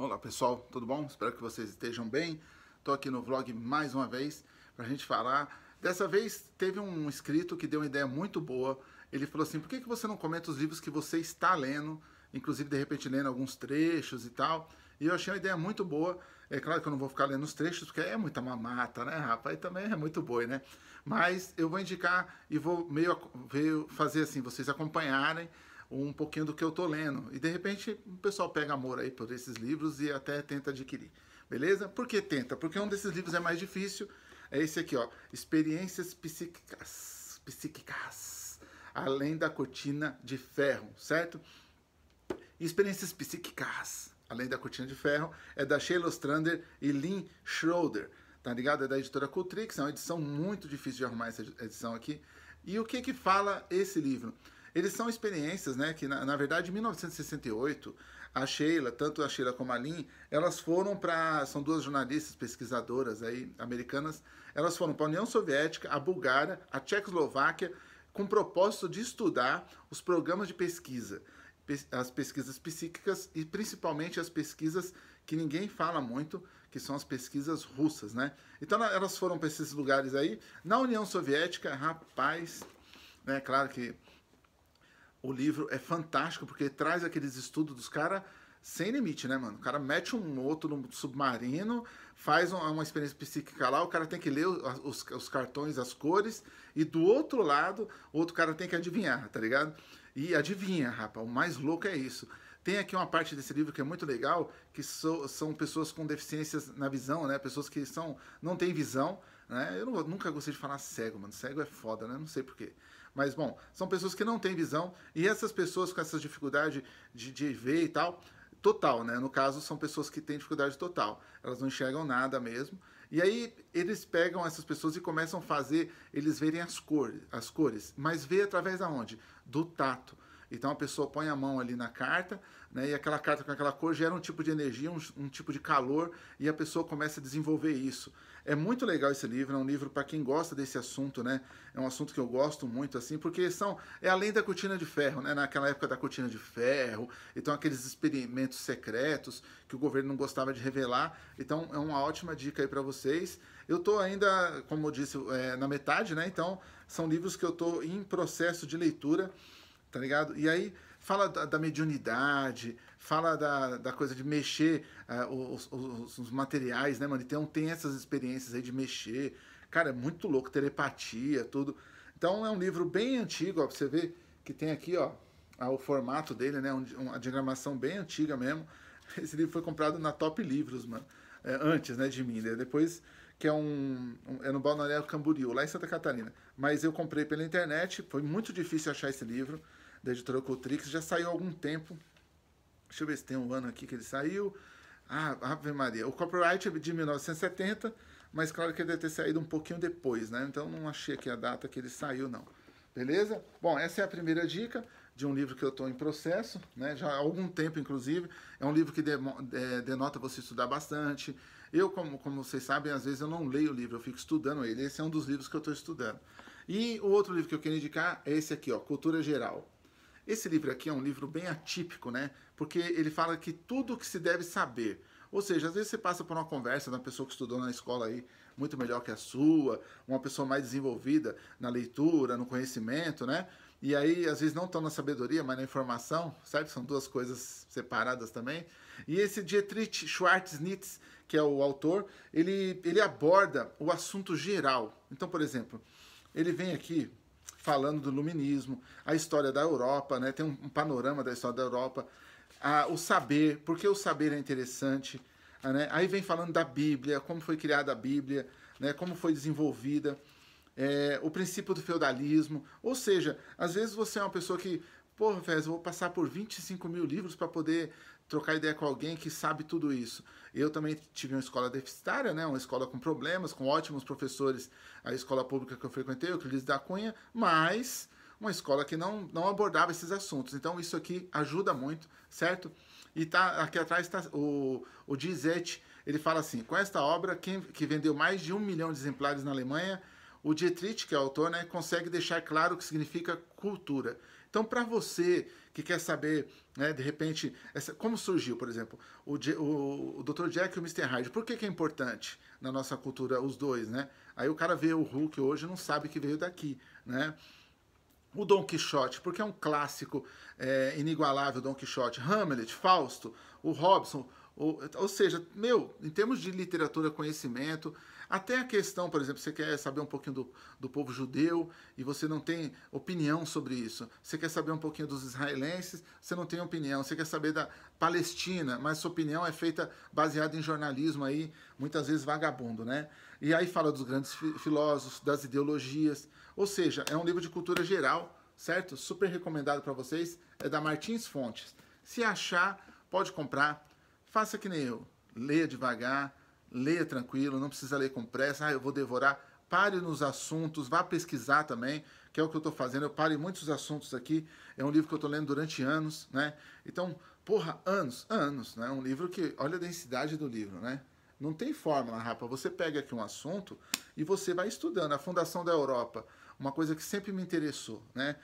Olá pessoal, tudo bom? Espero que vocês estejam bem. Estou aqui no vlog mais uma vez para a gente falar. Dessa vez teve um inscrito que deu uma ideia muito boa. Ele falou assim: por que, que você não comenta os livros que você está lendo? Inclusive, de repente, lendo alguns trechos e tal. E eu achei uma ideia muito boa. É claro que eu não vou ficar lendo os trechos, porque é muita mamata, né, rapaz? E também é muito boi, né? Mas eu vou indicar e vou meio, meio fazer assim, vocês acompanharem um pouquinho do que eu tô lendo. E de repente o pessoal pega amor aí por esses livros e até tenta adquirir. Beleza? Por que tenta? Porque um desses livros é mais difícil. É esse aqui, ó. Experiências psíquicas. Psíquicas. Além da cortina de ferro, certo? Experiências psíquicas. Além da cortina de ferro. É da Sheila Ostrander e Lynn Schroeder. Tá ligado? É da editora Cultrix. É uma edição muito difícil de arrumar essa edição aqui. E o que que fala esse livro? eles são experiências, né? Que na, na verdade, em 1968, a Sheila, tanto a Sheila como a Lynn, elas foram para. São duas jornalistas pesquisadoras aí, americanas. Elas foram para a União Soviética, a Bulgária, a Tchecoslováquia, com o propósito de estudar os programas de pesquisa, as pesquisas psíquicas e principalmente as pesquisas que ninguém fala muito, que são as pesquisas russas, né? Então elas foram para esses lugares aí. Na União Soviética, rapaz, né? Claro que o livro é fantástico porque traz aqueles estudos dos caras sem limite, né, mano? O cara mete um outro no submarino, faz uma experiência psíquica lá, o cara tem que ler os, os, cartões, as cores, e do outro lado, o outro cara tem que adivinhar, tá ligado? E adivinha, rapaz, o mais louco é isso. Tem aqui uma parte desse livro que é muito legal, que so, são pessoas com deficiências na visão, né? Pessoas que são não têm visão, né? Eu não, nunca gostei de falar cego, mano. Cego é foda, né? Não sei porquê. quê mas, bom, são pessoas que não têm visão e essas pessoas com essas dificuldades de, de ver e tal, total, né? No caso, são pessoas que têm dificuldade total. Elas não enxergam nada mesmo. E aí eles pegam essas pessoas e começam a fazer eles verem as cores, as cores. Mas vê através aonde onde? Do tato. Então a pessoa põe a mão ali na carta, né, e aquela carta com aquela cor gera um tipo de energia, um, um tipo de calor, e a pessoa começa a desenvolver isso. É muito legal esse livro, é um livro para quem gosta desse assunto, né? É um assunto que eu gosto muito, assim, porque são é além da cortina de ferro, né? Naquela época da cortina de ferro, então aqueles experimentos secretos que o governo não gostava de revelar. Então é uma ótima dica aí para vocês. Eu tô ainda, como eu disse, é, na metade, né? Então são livros que eu tô em processo de leitura, tá ligado? E aí fala da, da mediunidade, fala da, da coisa de mexer uh, os, os, os, materiais, né, mano? Então tem essas experiências aí de mexer. Cara, é muito louco, telepatia, tudo. Então é um livro bem antigo, ó, pra você ver que tem aqui, ó, o formato dele, né? Uma diagramação bem antiga mesmo. Esse livro foi comprado na Top Livros, mano. É, antes, né, de mim. Né? Depois, que é um, um É no Balneário Camboriú, lá em Santa Catarina. Mas eu comprei pela internet, foi muito difícil achar esse livro da editora Cotrix, já saiu há algum tempo. Deixa eu ver se tem um ano aqui que ele saiu. Ah, Ave Maria. O copyright é de 1970, mas claro que ele deve ter saído um pouquinho depois, né? Então não achei aqui a data que ele saiu, não. Beleza? Bom, essa é a primeira dica de um livro que eu estou em processo, né? já há algum tempo, inclusive. É um livro que é, denota você estudar bastante. Eu, como, como vocês sabem, às vezes eu não leio o livro, eu fico estudando ele. Esse é um dos livros que eu estou estudando. E o outro livro que eu quero indicar é esse aqui, ó, Cultura Geral. Esse livro aqui é um livro bem atípico, né? Porque ele fala que tudo que se deve saber. Ou seja, às vezes você passa por uma conversa de uma pessoa que estudou na escola aí muito melhor que a sua, uma pessoa mais desenvolvida na leitura, no conhecimento, né? E aí, às vezes, não estão na sabedoria, mas na informação, certo? São duas coisas separadas também. E esse Dietrich Schwartznitz, que é o autor, ele, ele aborda o assunto geral. Então, por exemplo, ele vem aqui falando do luminismo, a história da Europa, né? tem um, um panorama da história da Europa, o saber, porque o saber é interessante. Né? Aí vem falando da Bíblia, como foi criada a Bíblia, né? como foi desenvolvida. É, o princípio do feudalismo. Ou seja, às vezes você é uma pessoa que porra, velho, vou passar por 25 mil livros para poder trocar ideia com alguém que sabe tudo isso. Eu também tive uma escola deficitária, né? uma escola com problemas, com ótimos professores, a escola pública que eu frequentei, o Clis da Cunha, mas uma escola que não, não abordava esses assuntos. Então isso aqui ajuda muito, certo? E tá aqui atrás está o, o Dizete, ele fala assim, com esta obra, quem, que vendeu mais de um milhão de exemplares na Alemanha, o Dietrich, que é o autor, né, consegue deixar claro o que significa cultura então, para você que quer saber, né, de repente, essa, como surgiu, por exemplo, o, o, o Dr. Jack e o Mr. Hyde, por que, que é importante na nossa cultura os dois, né? Aí o cara vê o Hulk hoje e não sabe que veio daqui, né? O Don Quixote, porque é um clássico é, inigualável Don Quixote. Hamlet, Fausto, o Robson, ou, ou seja, meu, em termos de literatura, conhecimento, até a questão, por exemplo, você quer saber um pouquinho do, do povo judeu e você não tem opinião sobre isso. Você quer saber um pouquinho dos israelenses, você não tem opinião. Você quer saber da Palestina, mas sua opinião é feita baseada em jornalismo aí, muitas vezes vagabundo, né? E aí fala dos grandes filósofos, das ideologias. Ou seja, é um livro de cultura geral, certo? Super recomendado para vocês. É da Martins Fontes. Se achar, pode comprar Faça que nem eu. Leia devagar, leia tranquilo, não precisa ler com pressa. Ah, eu vou devorar. Pare nos assuntos, vá pesquisar também, que é o que eu estou fazendo. Eu paro em muitos assuntos aqui. É um livro que eu estou lendo durante anos, né? Então, porra, anos, anos, né? Um livro que, olha a densidade do livro, né? Não tem fórmula, rapa. Você pega aqui um assunto e você vai estudando. A fundação da Europa, uma coisa que sempre me interessou, né?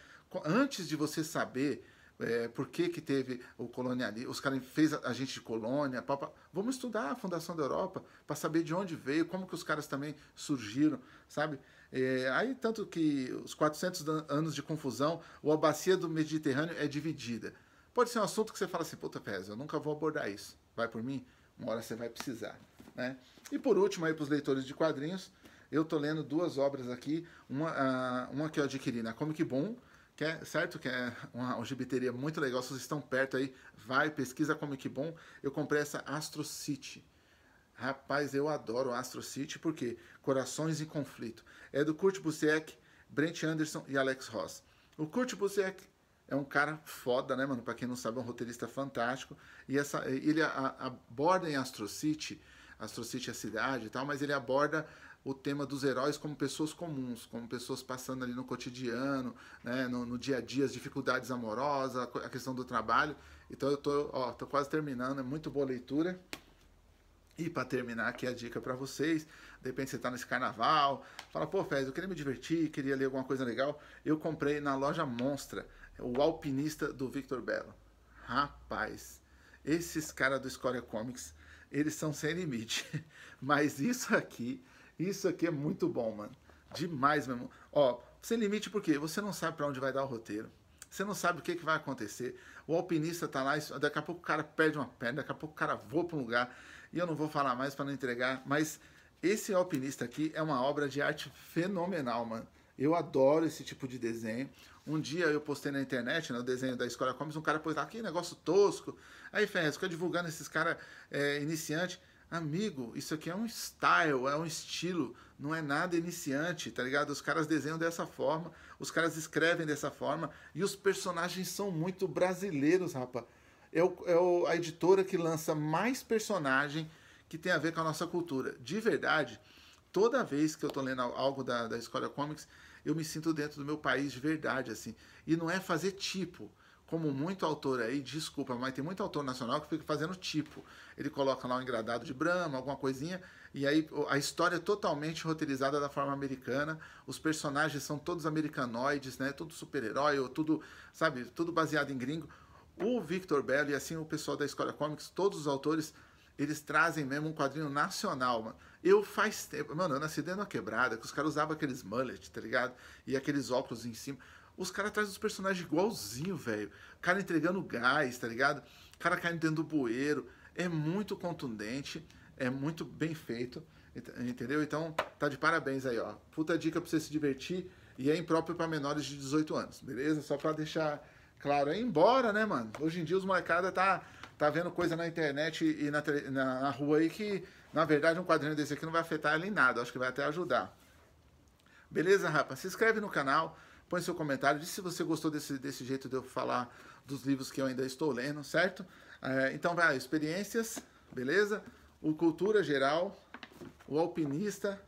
Antes de você saber é, por que, que teve o colonialismo, os caras fez a, gente de colônia, papa. vamos estudar a fundação da Europa para saber de onde veio, como que os caras também surgiram, sabe? É, aí tanto que os 400 anos de confusão, o a do Mediterrâneo é dividida. Pode ser um assunto que você fala assim, puta Pés, eu nunca vou abordar isso. Vai por mim? Uma hora você vai precisar. Né? E por último, aí para os leitores de quadrinhos, eu tô lendo duas obras aqui. Uma, uh, uma que eu adquiri na Comic Boom, que é, certo? Que é uma algibiteria muito legal. Se vocês estão perto aí, vai, pesquisa Comic é Bom. Eu comprei essa Astro City. Rapaz, eu adoro Astro City porque Corações em Conflito. É do Kurt Busiek, Brent Anderson e Alex Ross. O Kurt Busiek é um cara foda, né, mano? Para quem não sabe, é um roteirista fantástico. E essa, ele a, a, aborda em Astro City, Astro City é a cidade e tal, mas ele aborda o tema dos heróis como pessoas comuns, como pessoas passando ali no cotidiano, né, no, no dia a dia, as dificuldades amorosas, a questão do trabalho. Então eu tô, ó, tô quase terminando, é muito boa leitura. E para terminar aqui a dica para vocês, de repente você está nesse carnaval, fala, pô, Fez, eu queria me divertir, queria ler alguma coisa legal. Eu comprei na loja Monstra, o Alpinista do Victor belo Rapaz, esses caras do Scoria Comics, eles são sem limite. Mas isso aqui isso aqui é muito bom, mano. Demais mesmo. Ó, sem limite por quê? Você não sabe para onde vai dar o roteiro. Você não sabe o que, que vai acontecer. O alpinista tá lá, daqui a pouco o cara perde uma perna, daqui a pouco o cara voa para um lugar. E eu não vou falar mais para não entregar, mas esse alpinista aqui é uma obra de arte fenomenal, mano. Eu adoro esse tipo de desenho. Um dia eu postei na internet, no né, o desenho da Escola Comics, um cara pôs lá, que negócio tosco. Aí, Ferrez, fica divulgando esses caras é, iniciantes. Amigo, isso aqui é um style, é um estilo, não é nada iniciante, tá ligado? Os caras desenham dessa forma, os caras escrevem dessa forma e os personagens são muito brasileiros, rapa. É, o, é o, a editora que lança mais personagem que tem a ver com a nossa cultura. De verdade, toda vez que eu tô lendo algo da, da Escola Comics, eu me sinto dentro do meu país de verdade, assim. E não é fazer tipo como muito autor aí, desculpa, mas tem muito autor nacional que fica fazendo tipo. Ele coloca lá um engradado de Brahma, alguma coisinha, e aí a história é totalmente roteirizada da forma americana. Os personagens são todos americanoides, né? Tudo super-herói, ou tudo, sabe, tudo baseado em gringo. O Victor Bello e assim o pessoal da Escola Comics, todos os autores, eles trazem mesmo um quadrinho nacional, mano. Eu faz tempo, mano, eu nasci dentro da quebrada, que os caras usavam aqueles mullet, tá ligado? E aqueles óculos em cima. Os caras trazem os personagens igualzinho, velho. Cara entregando gás, tá ligado? Cara caindo dentro do bueiro. É muito contundente, é muito bem feito, entendeu? Então, tá de parabéns aí, ó. Puta dica pra você se divertir e é impróprio para menores de 18 anos, beleza? Só para deixar claro. É embora, né, mano? Hoje em dia os molecada tá, tá vendo coisa na internet e na, na, na rua aí que, na verdade, um quadrinho desse aqui não vai afetar ele em nada. Acho que vai até ajudar. Beleza, rapaz? Se inscreve no canal põe seu comentário, diz se você gostou desse, desse jeito de eu falar dos livros que eu ainda estou lendo, certo? É, então vai lá, experiências, beleza? O Cultura Geral, o Alpinista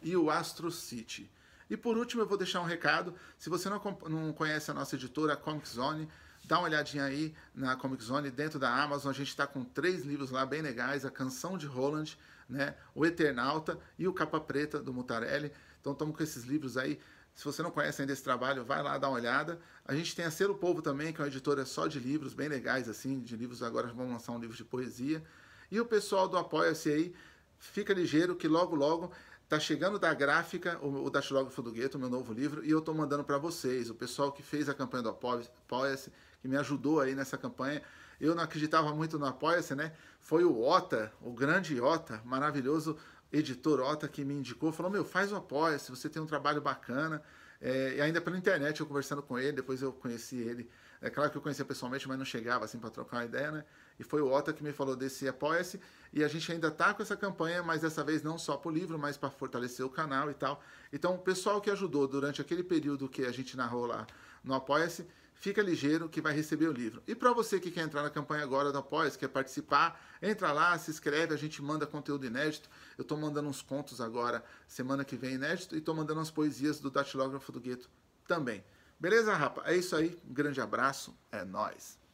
e o Astro City. E por último eu vou deixar um recado, se você não, não conhece a nossa editora, a Comic Zone, dá uma olhadinha aí na Comic Zone, dentro da Amazon, a gente está com três livros lá bem legais, A Canção de Roland, né, O Eternauta e O Capa Preta, do Mutarelli. Então estamos com esses livros aí se você não conhece ainda esse trabalho, vai lá dar uma olhada. A gente tem a Ser o Povo também, que é uma editora só de livros, bem legais assim, de livros. Agora vamos lançar um livro de poesia. E o pessoal do Apoia-se aí, fica ligeiro que logo, logo tá chegando da gráfica, o, o Datilógrafo do Gueto, meu novo livro, e eu tô mandando para vocês, o pessoal que fez a campanha do Apoia-se, que me ajudou aí nessa campanha. Eu não acreditava muito no Apoia-se, né? Foi o Ota, o grande Ota, maravilhoso editor Ota que me indicou, falou, meu, faz o apoia, se você tem um trabalho bacana. É, e ainda pela internet, eu conversando com ele, depois eu conheci ele. É claro que eu conhecia pessoalmente, mas não chegava assim para trocar uma ideia, né? E foi o Otta que me falou desse Apoia-se. E a gente ainda tá com essa campanha, mas dessa vez não só pro livro, mas para fortalecer o canal e tal. Então, o pessoal que ajudou durante aquele período que a gente narrou lá no Apoia-se, fica ligeiro que vai receber o livro. E para você que quer entrar na campanha agora do Apoia-se, quer participar, entra lá, se inscreve, a gente manda conteúdo inédito. Eu estou mandando uns contos agora, semana que vem inédito, e estou mandando as poesias do datilógrafo do Gueto também. Beleza, rapa? É isso aí. Um grande abraço. É nós.